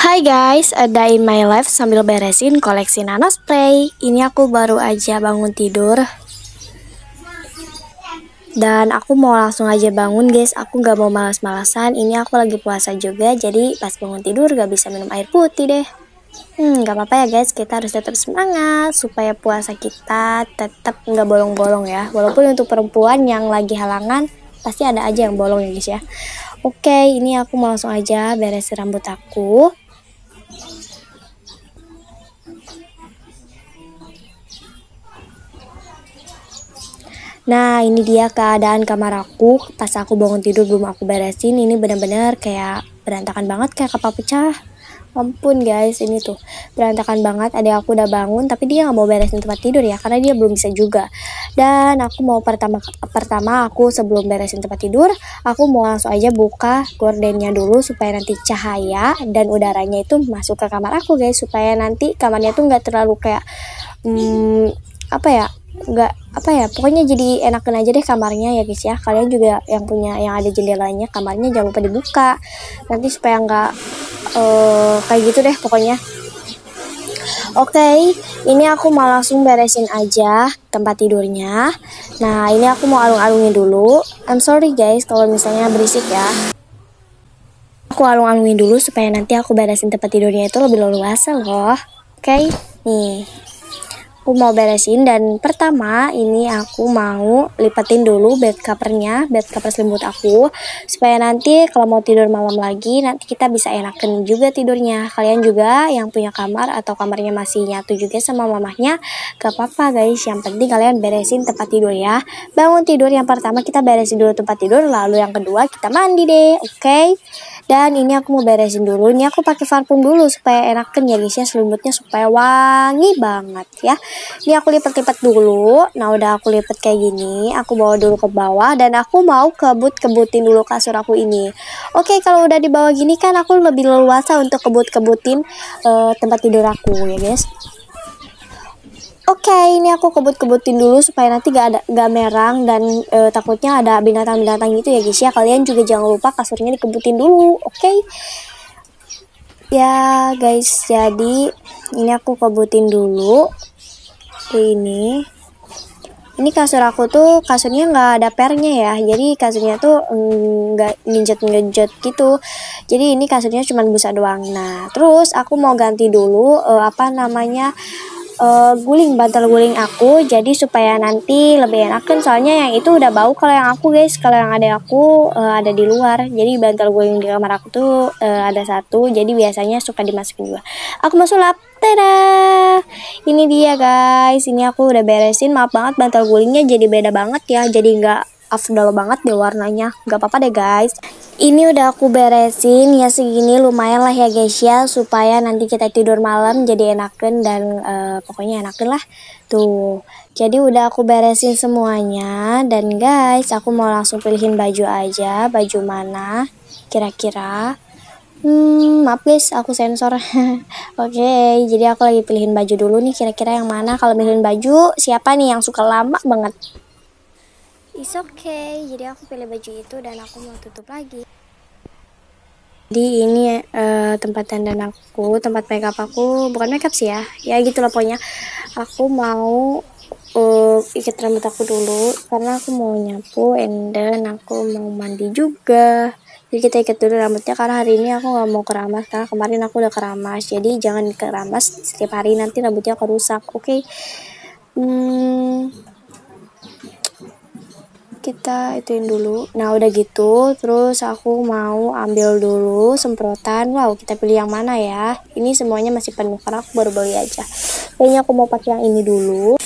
Hai guys, a day in my life sambil beresin koleksi nano spray. Ini aku baru aja bangun tidur. Dan aku mau langsung aja bangun guys, aku gak mau malas-malasan. Ini aku lagi puasa juga, jadi pas bangun tidur gak bisa minum air putih deh. Hmm, gak apa-apa ya guys, kita harus tetap semangat supaya puasa kita tetap gak bolong-bolong ya. Walaupun untuk perempuan yang lagi halangan, pasti ada aja yang bolong ya guys ya. Oke, ini aku mau langsung aja beresin rambut aku. Nah ini dia keadaan kamar aku pas aku bangun tidur belum aku beresin ini bener-bener kayak berantakan banget kayak kapal pecah ampun guys ini tuh berantakan banget ada aku udah bangun tapi dia nggak mau beresin tempat tidur ya karena dia belum bisa juga dan aku mau pertama pertama aku sebelum beresin tempat tidur aku mau langsung aja buka gordennya dulu supaya nanti cahaya dan udaranya itu masuk ke kamar aku guys supaya nanti kamarnya tuh nggak terlalu kayak hmm, apa ya nggak apa ya pokoknya jadi enakan aja deh kamarnya ya guys ya kalian juga yang punya yang ada jendelanya kamarnya jangan lupa dibuka nanti supaya nggak uh, kayak gitu deh pokoknya Oke, okay, ini aku mau langsung beresin aja tempat tidurnya. Nah, ini aku mau alung-alungin dulu. I'm sorry guys kalau misalnya berisik ya. Aku alung-alungin dulu supaya nanti aku beresin tempat tidurnya itu lebih leluasa loh. Oke, okay? nih aku mau beresin dan pertama ini aku mau lipetin dulu bed covernya bed cover selimut aku supaya nanti kalau mau tidur malam lagi nanti kita bisa enakan juga tidurnya kalian juga yang punya kamar atau kamarnya masih nyatu juga sama mamahnya gak apa-apa guys yang penting kalian beresin tempat tidur ya bangun tidur yang pertama kita beresin dulu tempat tidur lalu yang kedua kita mandi deh oke okay? Dan ini aku mau beresin dulu. Ini aku pakai parfum dulu supaya enakan ya guys ya selimutnya supaya wangi banget ya. Ini aku lipat-lipat dulu. Nah udah aku lipat kayak gini. Aku bawa dulu ke bawah dan aku mau kebut-kebutin dulu kasur aku ini. Oke kalau udah di bawah gini kan aku lebih leluasa untuk kebut-kebutin uh, tempat tidur aku ya guys. Oke, okay, ini aku kebut-kebutin dulu supaya nanti gak ada gak merang dan e, takutnya ada binatang-binatang gitu ya guys ya. Kalian juga jangan lupa kasurnya dikebutin dulu, oke? Okay? Ya guys, jadi ini aku kebutin dulu. Ini, ini kasur aku tuh kasurnya nggak ada pernya ya. Jadi kasurnya tuh mm, nggak nginjet-nginjet gitu. Jadi ini kasurnya cuma busa doang. Nah, terus aku mau ganti dulu e, apa namanya? uh, guling bantal guling aku jadi supaya nanti lebih enak kan soalnya yang itu udah bau kalau yang aku guys kalau yang ada aku uh, ada di luar jadi bantal guling di kamar aku tuh uh, ada satu jadi biasanya suka dimasukin juga aku masuk sulap tada ini dia guys ini aku udah beresin maaf banget bantal gulingnya jadi beda banget ya jadi nggak afdol banget deh warnanya nggak apa-apa deh guys ini udah aku beresin ya segini lumayan lah ya guys ya supaya nanti kita tidur malam jadi enakan dan uh, pokoknya enakan lah tuh jadi udah aku beresin semuanya dan guys aku mau langsung pilihin baju aja baju mana kira-kira Hmm, maaf guys, aku sensor. Oke, okay, jadi aku lagi pilihin baju dulu nih kira-kira yang mana. Kalau pilihin baju, siapa nih yang suka lama banget? It's okay. Jadi aku pilih baju itu dan aku mau tutup lagi. Jadi ini uh, tempat dandan aku, tempat makeup aku, bukan makeup sih ya. Ya gitu lah pokoknya. Aku mau uh, ikat rambut aku dulu karena aku mau nyapu and then aku mau mandi juga. Jadi kita ikat dulu rambutnya karena hari ini aku nggak mau keramas karena kemarin aku udah keramas. Jadi jangan keramas setiap hari nanti rambutnya akan rusak. Oke. Okay? Hmm, kita ituin dulu nah udah gitu terus aku mau ambil dulu semprotan wow kita pilih yang mana ya ini semuanya masih penuh karena aku baru beli aja kayaknya aku mau pakai yang ini dulu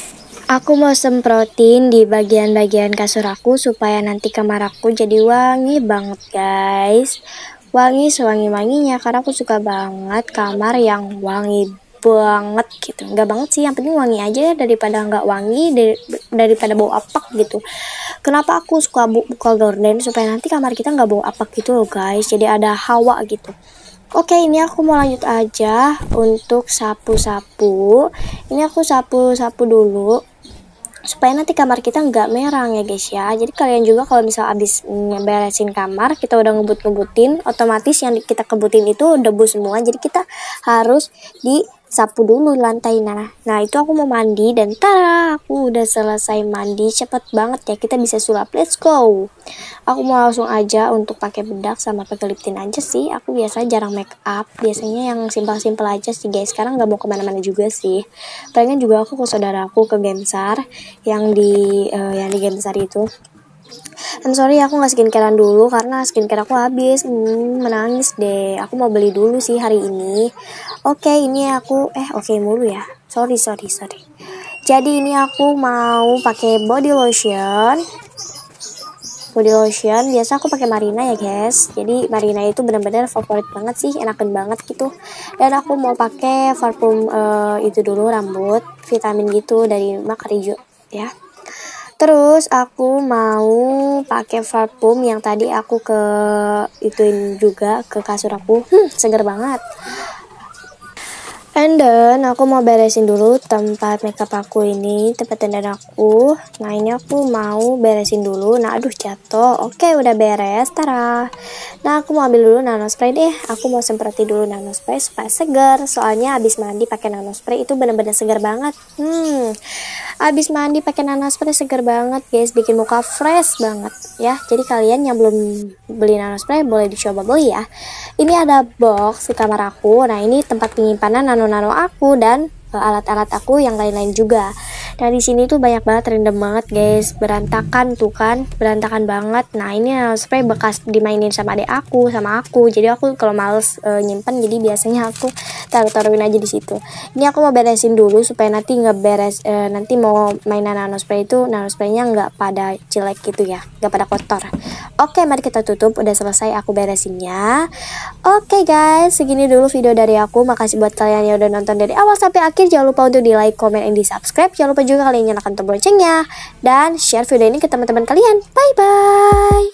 Aku mau semprotin di bagian-bagian kasur aku supaya nanti kamar aku jadi wangi banget guys Wangi sewangi-wanginya karena aku suka banget kamar yang wangi banget gitu nggak banget sih yang penting wangi aja daripada nggak wangi daripada bau apak gitu kenapa aku suka bu buka gorden supaya nanti kamar kita nggak bau apak gitu loh guys jadi ada hawa gitu Oke ini aku mau lanjut aja untuk sapu-sapu ini aku sapu-sapu dulu supaya nanti kamar kita nggak merang ya guys ya jadi kalian juga kalau misal abis beresin kamar kita udah ngebut-ngebutin otomatis yang kita kebutin itu debu semua jadi kita harus di sapu dulu lantai nah nah itu aku mau mandi dan tara aku udah selesai mandi cepet banget ya kita bisa sulap let's go aku mau langsung aja untuk pakai bedak sama pakai lip tint aja sih aku biasa jarang make up biasanya yang simpel-simpel aja sih guys sekarang nggak mau kemana-mana juga sih pengen juga aku ke saudaraku ke gensar yang di uh, yang di gensar itu I'm sorry aku nggak skincarean dulu karena skincare aku habis. Hmm, menangis deh. Aku mau beli dulu sih hari ini. Oke, okay, ini aku eh oke okay mulu ya. Sorry, sorry, sorry. Jadi ini aku mau pakai body lotion. Body lotion biasa aku pakai Marina ya, guys. Jadi Marina itu benar-benar favorit banget sih, enakan banget gitu. Dan aku mau pakai parfum uh, itu dulu rambut, vitamin gitu dari Makarijo ya ya Terus aku mau pakai parfum yang tadi aku ke ituin juga ke kasur aku. Hmm, seger banget. And then aku mau beresin dulu tempat makeup aku ini, tempat dandan aku. Nah ini aku mau beresin dulu. Nah aduh jatuh. Oke udah beres, tara. Nah aku mau ambil dulu nano spray deh. Aku mau semproti dulu nano spray supaya segar. Soalnya abis mandi pakai nano spray itu bener-bener segar banget. Hmm. Abis mandi pakai nanas spray seger banget guys, bikin muka fresh banget ya. Jadi kalian yang belum beli nanas spray boleh dicoba beli ya. Ini ada box di kamar aku. Nah, ini tempat penyimpanan nano-nano aku dan e, alat-alat aku yang lain-lain juga. Nah, di sini tuh banyak banget random banget, guys. Berantakan tuh kan, berantakan banget. Nah, ini nano spray bekas dimainin sama adek aku, sama aku. Jadi aku kalau males uh, nyimpen jadi biasanya aku kita taruhin aja di situ ini aku mau beresin dulu supaya nanti nggak beres e, nanti mau mainan nano spray itu nano nanospraynya nggak pada jelek gitu ya nggak pada kotor oke mari kita tutup udah selesai aku beresinnya oke guys segini dulu video dari aku makasih buat kalian yang udah nonton dari awal sampai akhir jangan lupa untuk di like comment and di subscribe jangan lupa juga kalian nyalakan tombol loncengnya dan share video ini ke teman-teman kalian bye bye